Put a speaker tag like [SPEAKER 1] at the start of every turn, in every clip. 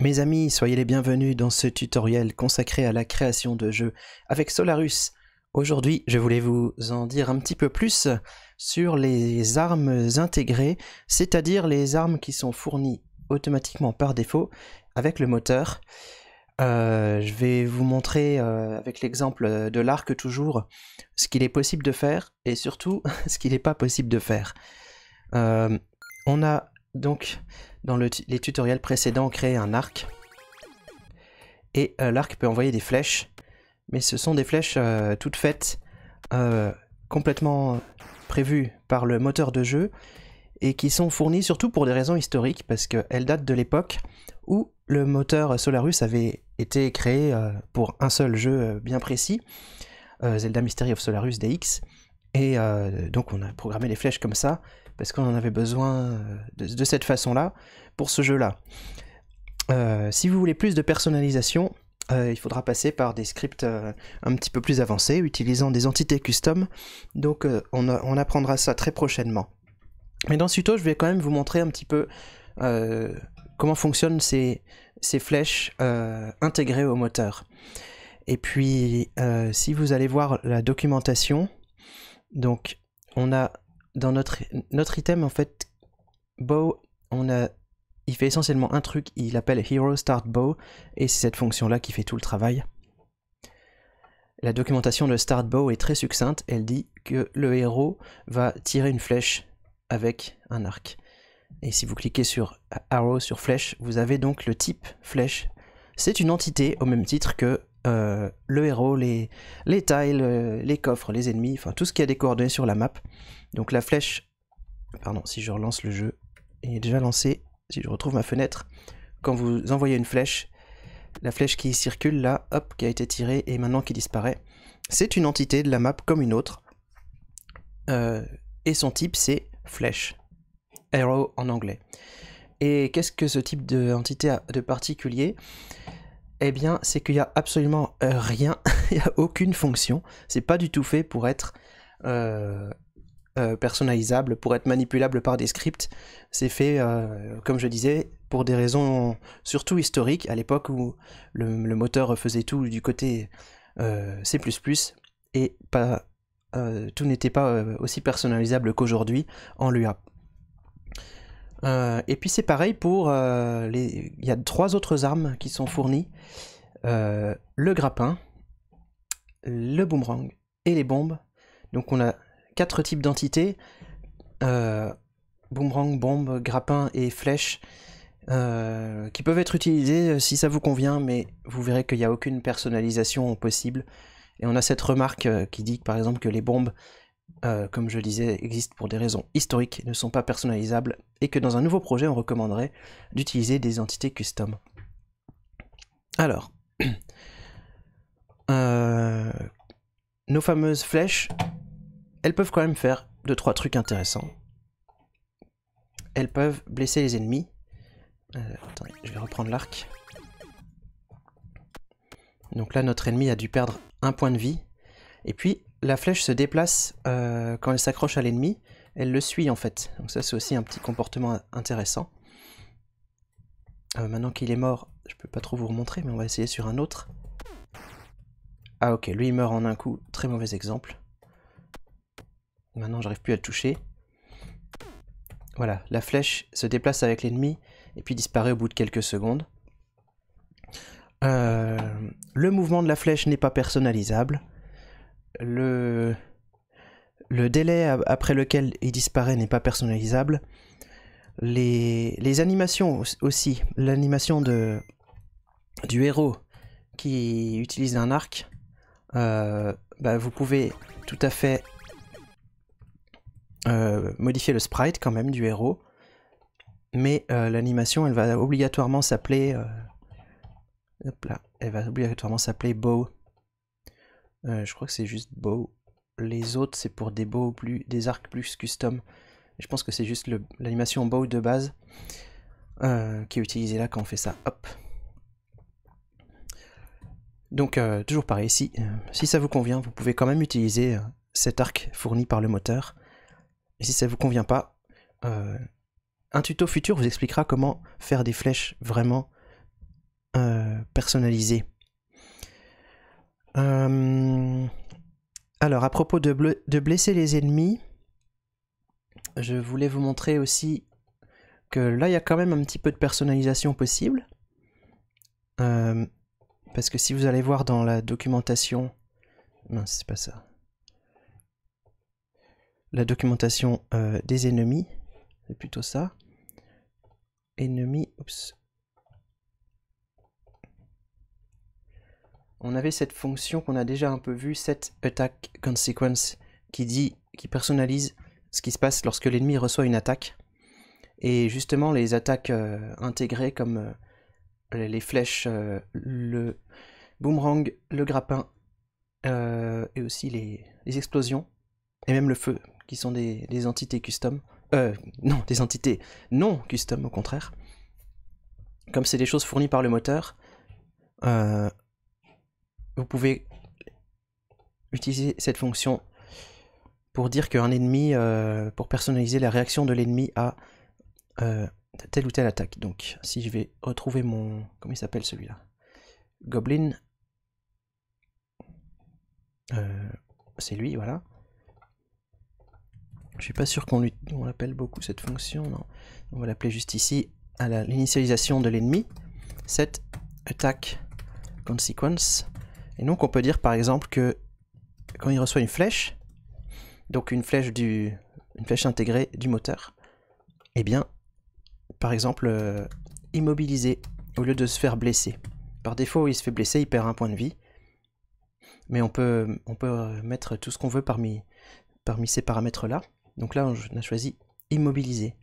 [SPEAKER 1] Mes amis, soyez les bienvenus dans ce tutoriel consacré à la création de jeux avec Solarus. Aujourd'hui, je voulais vous en dire un petit peu plus sur les armes intégrées, c'est-à-dire les armes qui sont fournies automatiquement par défaut avec le moteur. Euh, je vais vous montrer euh, avec l'exemple de l'arc toujours ce qu'il est possible de faire et surtout ce qu'il n'est pas possible de faire. Euh, on a donc, dans les tutoriels précédents, on créer un arc. Et euh, l'arc peut envoyer des flèches, mais ce sont des flèches euh, toutes faites, euh, complètement prévues par le moteur de jeu, et qui sont fournies surtout pour des raisons historiques, parce qu'elles datent de l'époque où le moteur Solarus avait été créé pour un seul jeu bien précis, Zelda Mystery of Solarus DX, et donc on a programmé les flèches comme ça, parce qu'on en avait besoin euh, de, cette façon-là pour ce jeu-là. Euh, si vous voulez plus de personnalisation, euh, il faudra passer par des scripts un petit peu plus avancés, utilisant des entités custom. Donc on, apprendra ça très prochainement. Mais dans ce tuto, je vais quand même vous montrer un petit peu comment fonctionnent ces, ces flèches intégrées au moteur. Et puis, si vous allez voir la documentation, donc on a dans notre, notre item, en fait, bow, on a, il fait essentiellement un truc, il appelle hero start bow, et c'est cette fonction-là qui fait tout le travail. La documentation de start bow est très succincte, elle dit que le héros va tirer une flèche avec un arc. Et si vous cliquez sur arrow, sur flèche, vous avez donc le type flèche. C'est une entité au même titre que euh, le héros, les, les tiles, euh, les coffres, les ennemis, enfin tout ce qui a des coordonnées sur la map. Donc la flèche, pardon, si je relance le jeu, il est déjà lancé, si je retrouve ma fenêtre, quand vous envoyez une flèche, la flèche qui circule là, hop, qui a été tirée et maintenant qui disparaît, c'est une entité de la map comme une autre. Euh, et son type c'est flèche, arrow en anglais. Et qu'est-ce que ce type d'entité a de particulier eh bien, c'est qu'il n'y a absolument euh, rien, il n'y a aucune fonction. C'est pas du tout fait pour être euh, euh, personnalisable, pour être manipulable par des scripts. C'est fait, comme je disais, pour des raisons surtout historiques, à l'époque où le, moteur faisait tout du côté C++, et pas, tout n'était pas aussi personnalisable qu'aujourd'hui. en lui euh, et puis c'est pareil pour euh, les. Il y a trois autres armes qui sont fournies euh, le grappin, le boomerang et les bombes. Donc on a quatre types d'entités boomerang, bombe, grappin et flèche qui peuvent être utilisées si ça vous convient, mais vous verrez qu'il n'y a aucune personnalisation possible. Et on a cette remarque qui dit par exemple que les bombes euh, comme je le disais, existent pour des raisons historiques, ne sont pas personnalisables, et que dans un nouveau projet, on recommanderait d'utiliser des entités custom. Alors, euh, nos fameuses flèches, elles peuvent quand même faire 2-3 trucs intéressants. Elles peuvent blesser les ennemis. Euh, attendez, je vais reprendre l'arc. Donc là, notre ennemi a dû perdre un point de vie. Et puis, la flèche se déplace euh, quand elle s'accroche à l'ennemi, elle le suit en fait. Donc ça c'est aussi un petit comportement intéressant. Euh, maintenant qu'il est mort, je peux pas trop vous remontrer, mais on va essayer sur un autre. Ah ok, lui il meurt en un coup, très mauvais exemple. Maintenant j'arrive plus à le toucher. Voilà, la flèche se déplace avec l'ennemi et puis disparaît au bout de quelques secondes. Euh, le mouvement de la flèche n'est pas personnalisable le, délai après lequel il disparaît n'est pas personnalisable. Les, animations aussi, l'animation de du héros qui utilise un arc, euh, bah, vous pouvez tout à fait euh, modifier le sprite quand même du héros, mais euh, l'animation elle va obligatoirement s'appeler, elle va obligatoirement s'appeler bow. Euh, je crois que c'est juste bow. Les autres, c'est pour des bows plus, des arcs plus custom. Je pense que c'est juste l'animation bow de base euh, qui est utilisée là quand on fait ça. Hop. Donc euh, toujours pareil, ici, si ça vous convient, vous pouvez quand même utiliser cet arc fourni par le moteur. Et si ça vous convient pas, un tuto futur vous expliquera comment faire des flèches vraiment personnalisées euh, alors, à propos de, de, blesser les ennemis, je voulais vous montrer aussi que là, il y a quand même un petit peu de personnalisation possible. Euh, parce que si vous allez voir dans la documentation... Non, c'est pas ça. La documentation euh, des ennemis, c'est plutôt ça. Ennemis, oups, on avait cette fonction qu'on a déjà un peu vue, cette attack consequence, qui dit, qui personnalise ce qui se passe lorsque l'ennemi reçoit une attaque. Et justement, les attaques euh, intégrées comme euh, les flèches, euh, le boomerang, le grappin, et aussi les, explosions, et même le feu, qui sont des, des entités custom. non, des entités non custom, au contraire. Comme c'est des choses fournies par le moteur, vous pouvez utiliser cette fonction pour dire qu'un ennemi, euh, pour personnaliser la réaction de l'ennemi à euh, telle ou telle attaque. Donc si je vais retrouver mon... Comment il s'appelle celui-là Goblin. Euh, c'est lui, voilà. Je suis pas sûr qu'on l'appelle beaucoup cette fonction, non. On va l'appeler juste ici, à l'initialisation de l'ennemi. Cette attack consequence. Et donc on peut dire par exemple que quand il reçoit une flèche, donc une flèche, du, une flèche intégrée du moteur, eh bien, par exemple, euh, immobiliser au lieu de se faire blesser. Par défaut, il se fait blesser, il perd un point de vie. Mais on peut, on peut euh, mettre tout ce qu'on veut parmi, parmi ces paramètres-là. Donc là, on a choisi immobiliser.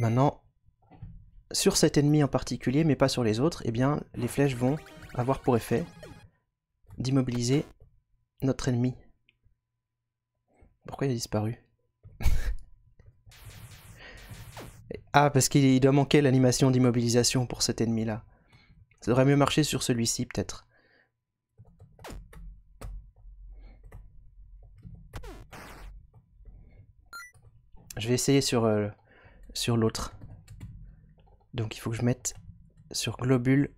[SPEAKER 1] Maintenant, sur cet ennemi en particulier, mais pas sur les autres, eh bien, les flèches vont avoir pour effet d'immobiliser notre ennemi. Pourquoi il a disparu Ah, parce qu'il doit manquer l'animation d'immobilisation pour cet ennemi-là. Ça devrait mieux marcher sur celui-ci, peut-être. Je vais essayer sur, euh, sur l'autre. Donc il faut que je mette sur globule...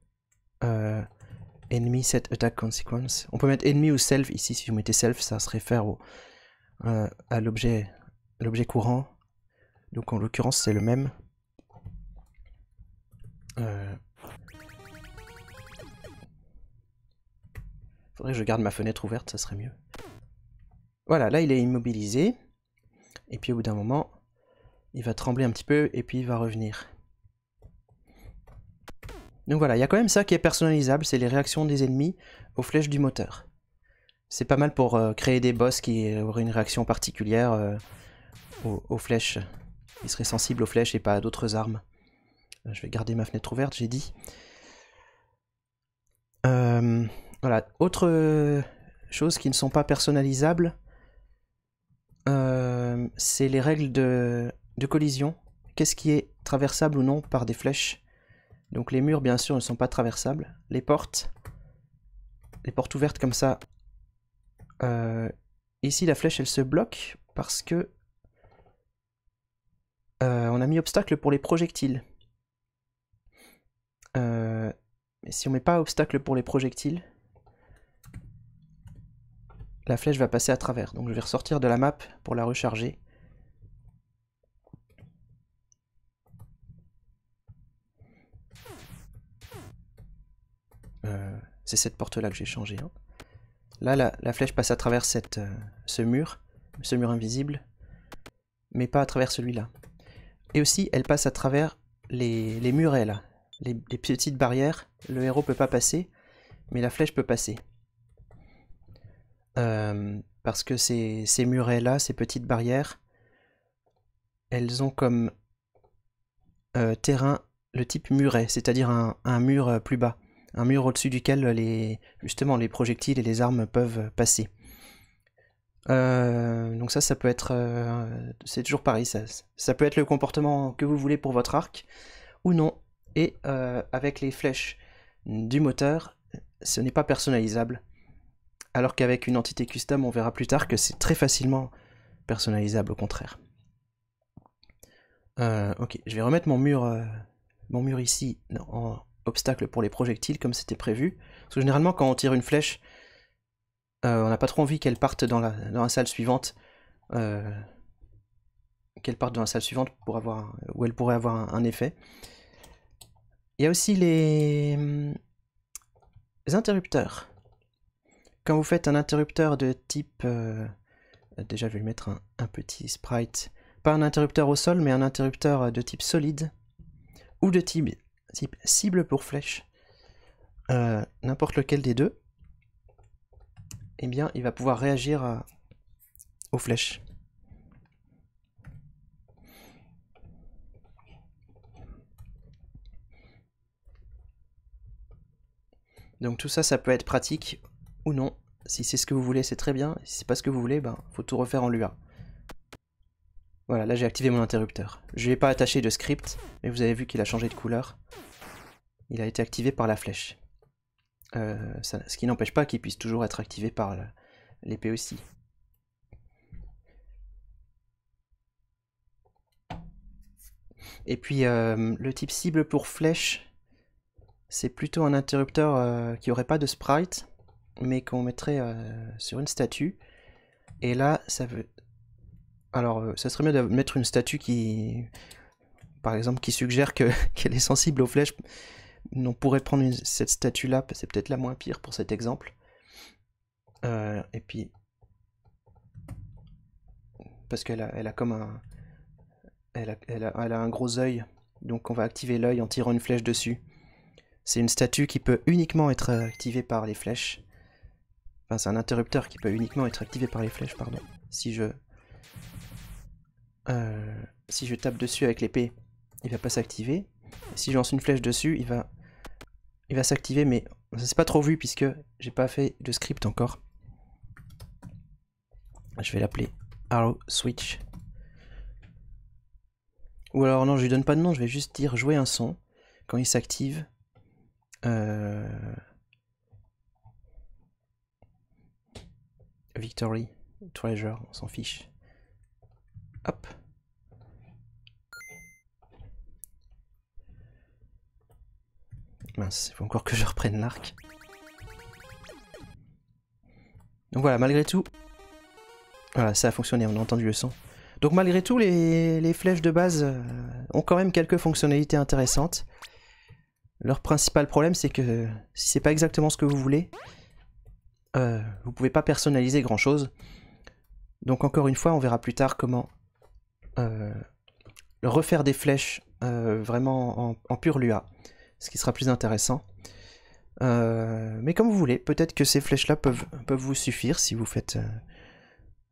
[SPEAKER 1] Euh, ennemi set attack consequence. On peut mettre ennemi ou self ici. Si vous mettez self, ça se réfère au, euh, à l'objet l'objet courant. Donc en l'occurrence, c'est le même. Euh. Faudrait que je garde ma fenêtre ouverte, ça serait mieux. Voilà, là il est immobilisé. Et puis au bout d'un moment, il va trembler un petit peu et puis il va revenir. Donc voilà, il y a quand même ça qui est personnalisable, c'est les réactions des ennemis aux flèches du moteur. C'est pas mal pour euh, créer des boss qui auraient une réaction particulière euh, aux, flèches. Ils seraient sensibles aux flèches et pas à d'autres armes. Euh, je vais garder ma fenêtre ouverte, j'ai dit. voilà, autre chose qui ne sont pas personnalisables, c'est les règles de collision. Qu'est-ce qui est traversable ou non par des flèches donc les murs, bien sûr, ne sont pas traversables. Les portes, les portes ouvertes comme ça. Euh, ici, la flèche, elle se bloque parce que euh, on a mis obstacle pour les projectiles. mais euh, si on met pas obstacle pour les projectiles, la flèche va passer à travers. Donc je vais ressortir de la map pour la recharger. Euh, c'est cette porte-là que j'ai changée. Hein. Là, la, flèche passe à travers euh, ce mur, ce mur invisible, mais pas à travers celui-là. Et aussi, elle passe à travers les, murets, là. Les, petites barrières. Le héros peut pas passer, mais la flèche peut passer. Euh, parce que ces, ces murets-là, ces petites barrières, elles ont comme terrain le type muret, c'est-à-dire un, mur plus bas un mur au-dessus duquel les, justement les projectiles et les armes peuvent passer. Euh, donc ça, ça peut être, euh, c'est toujours pareil, ça, ça peut être le comportement que vous voulez pour votre arc ou non. Et euh, avec les flèches du moteur, ce n'est pas personnalisable. Alors qu'avec une entité custom, on verra plus tard que c'est très facilement personnalisable au contraire. ok, je vais remettre mon mur, mon mur ici non, en, obstacle pour les projectiles comme c'était prévu. Parce que généralement quand on tire une flèche, euh, on n'a pas trop envie qu'elle parte dans la, dans la salle suivante. Euh, qu'elle parte dans la salle suivante pour avoir, où elle pourrait avoir un, effet. Il y a aussi hum, les, interrupteurs. Quand vous faites un interrupteur de type... Euh, déjà, je vais mettre un, un, petit sprite. Pas un interrupteur au sol, mais un interrupteur de type solide ou de type type cible pour flèche, euh, n'importe lequel des deux, eh bien, il va pouvoir réagir euh, aux flèches. Donc tout ça, ça peut être pratique ou non. Si c'est ce que vous voulez, c'est très bien. Si c'est pas ce que vous voulez, ben, faut tout refaire en Lua. Voilà, là j'ai activé mon interrupteur. Je ne vais pas attaché de script, mais vous avez vu qu'il a changé de couleur. Il a été activé par la flèche. Euh, ce qui n'empêche pas qu'il puisse toujours être activé par l'épée aussi. Et puis euh, le type cible pour flèche, c'est plutôt un interrupteur euh, qui n'aurait pas de sprite, mais qu'on mettrait sur une statue. Et là, ça veut, alors, euh, ça serait mieux de mettre une statue qui, par exemple, qui suggère qu'elle est sensible aux flèches. On pourrait prendre cette statue-là, c'est peut-être la moins pire pour cet exemple. Euh, et puis, parce qu'elle a, elle a comme un, elle a un gros œil, donc on va activer l'œil en tirant une flèche dessus. C'est une statue qui peut uniquement être activée par les flèches. Enfin, c'est un interrupteur qui peut uniquement être activé par les flèches, pardon. Si je euh, si je tape dessus avec l'épée, il va pas s'activer. Si je lance une flèche dessus, il va, il va s'activer, mais ça s'est pas trop vu puisque j'ai pas fait de script encore. Je vais l'appeler arrow switch. Ou alors non, je lui donne pas de nom, je vais juste dire jouer un son quand il s'active. Euh, Victory, treasure, on s'en fiche. Hop. Mince, il faut encore que je reprenne l'arc. Donc voilà, malgré tout... Voilà, ça a fonctionné, on a entendu le son. Donc malgré tout, les, flèches de base euh, ont quand même quelques fonctionnalités intéressantes. Leur principal problème, c'est que si c'est pas exactement ce que vous voulez, euh, vous pouvez pas personnaliser grand chose. Donc encore une fois, on verra plus tard comment euh, refaire des flèches euh, vraiment en, pur Lua, ce qui sera plus intéressant. Euh, mais comme vous voulez, peut-être que ces flèches-là peuvent, peuvent, vous suffire si vous faites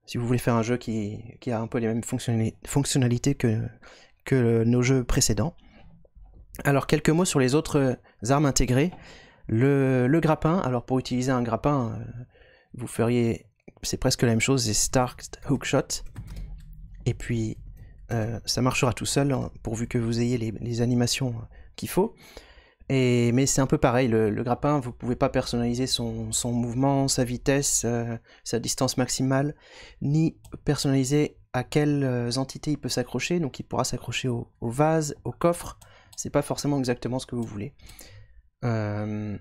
[SPEAKER 1] si vous voulez faire un jeu qui, a un peu les mêmes fonctionnalités que, que nos jeux précédents. Alors quelques mots sur les autres armes intégrées. Le, grappin, alors pour utiliser un grappin, vous feriez, c'est presque la même chose, des Stark Hookshot. Et puis euh, ça marchera tout seul, hein, pourvu que vous ayez les, animations euh, qu'il faut. mais c'est un peu pareil, le, grappin, vous ne pouvez pas personnaliser son, mouvement, sa vitesse, euh, sa distance maximale, ni personnaliser à quelles entités il peut s'accrocher. Donc il pourra s'accrocher au, vase, au coffre. C'est pas forcément exactement ce que vous voulez. même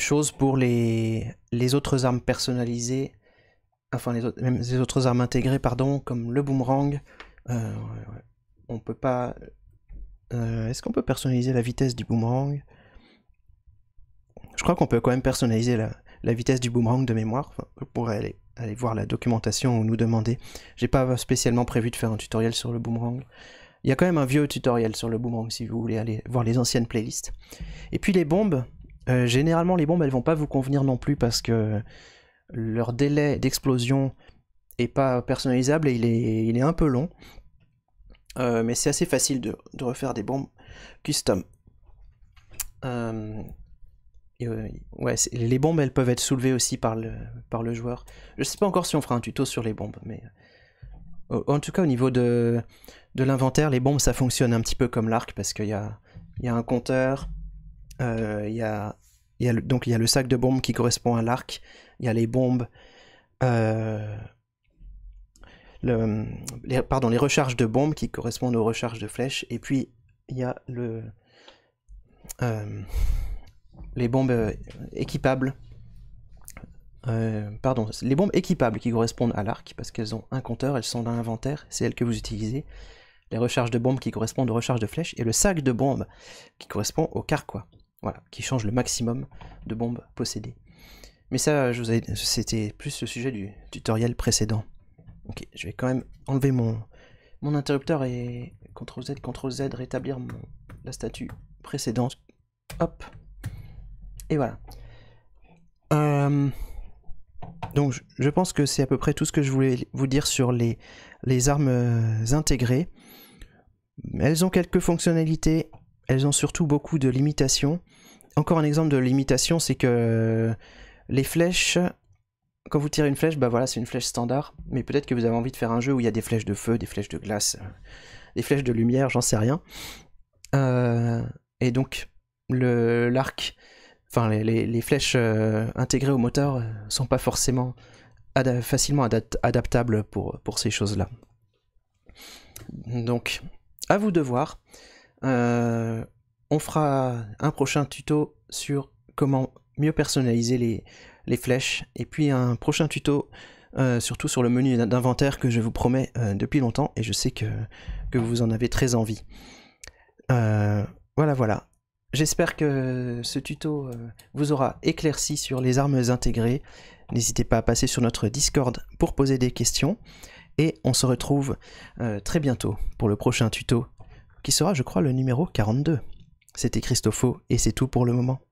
[SPEAKER 1] chose pour les autres armes personnalisées enfin les autres, même armes intégrées, pardon, comme le boomerang. Euh, on peut pas. Euh, est-ce qu'on peut personnaliser la vitesse du boomerang Je crois qu'on peut quand même personnaliser la, vitesse du boomerang de mémoire. vous pourrez aller, voir la documentation ou nous demander. J'ai pas spécialement prévu de faire un tutoriel sur le boomerang. Il y a quand même un vieux tutoriel sur le boomerang si vous voulez aller voir les anciennes playlists. Et puis les bombes, euh, généralement les bombes elles vont pas vous convenir non plus parce que leur délai d'explosion est pas personnalisable et il est, un peu long. Euh, mais c'est assez facile de, refaire des bombes custom. Euh, euh, ouais, les bombes, elles peuvent être soulevées aussi par le, par le joueur. Je sais pas encore si on fera un tuto sur les bombes, mais en tout cas au niveau de, l'inventaire, les bombes, ça fonctionne un petit peu comme l'arc parce qu'il y a, un compteur, il donc il y a le sac de bombes qui correspond à l'arc il y a les bombes, euh, pardon, les recharges de bombes qui correspondent aux recharges de flèches, et puis il y a le, euh, les bombes euh, équipables. pardon, les bombes équipables qui correspondent à l'arc, parce qu'elles ont un compteur, elles sont dans l'inventaire, c'est elles que vous utilisez. Les recharges de bombes qui correspondent aux recharges de flèches, et le sac de bombes qui correspond au carquois. Voilà, qui change le maximum de bombes possédées. Mais ça, c'était plus le sujet du tutoriel précédent. Ok, je vais quand même enlever mon, mon interrupteur et CTRL Z, CTRL Z, rétablir la statue précédente. Hop. Et voilà. Euh, donc je pense que c'est à peu près tout ce que je voulais vous dire sur les, les armes euh, intégrées. Elles ont quelques fonctionnalités, elles ont surtout beaucoup de limitations. Encore un exemple de limitation, c'est que les flèches, quand vous tirez une flèche, bah voilà, c'est une flèche standard. Mais peut-être que vous avez envie de faire un jeu où il y a des flèches de feu, des flèches de glace, euh, des flèches de lumière, j'en sais rien. Euh, et donc, le l'arc, enfin les, flèches euh, intégrées au moteur sont pas forcément facilement adaptables pour, pour ces choses-là. Donc, à vous de voir. on fera un prochain tuto sur comment mieux personnaliser les, flèches. Et puis un prochain tuto, euh, surtout sur le menu d'inventaire que je vous promets euh, depuis longtemps et je sais que, vous en avez très envie. Euh, voilà, voilà. J'espère que ce tuto vous aura éclairci sur les armes intégrées. N'hésitez pas à passer sur notre Discord pour poser des questions. Et on se retrouve très bientôt pour le prochain tuto, qui sera, je crois, le numéro 42. C'était Christopho et c'est tout pour le moment.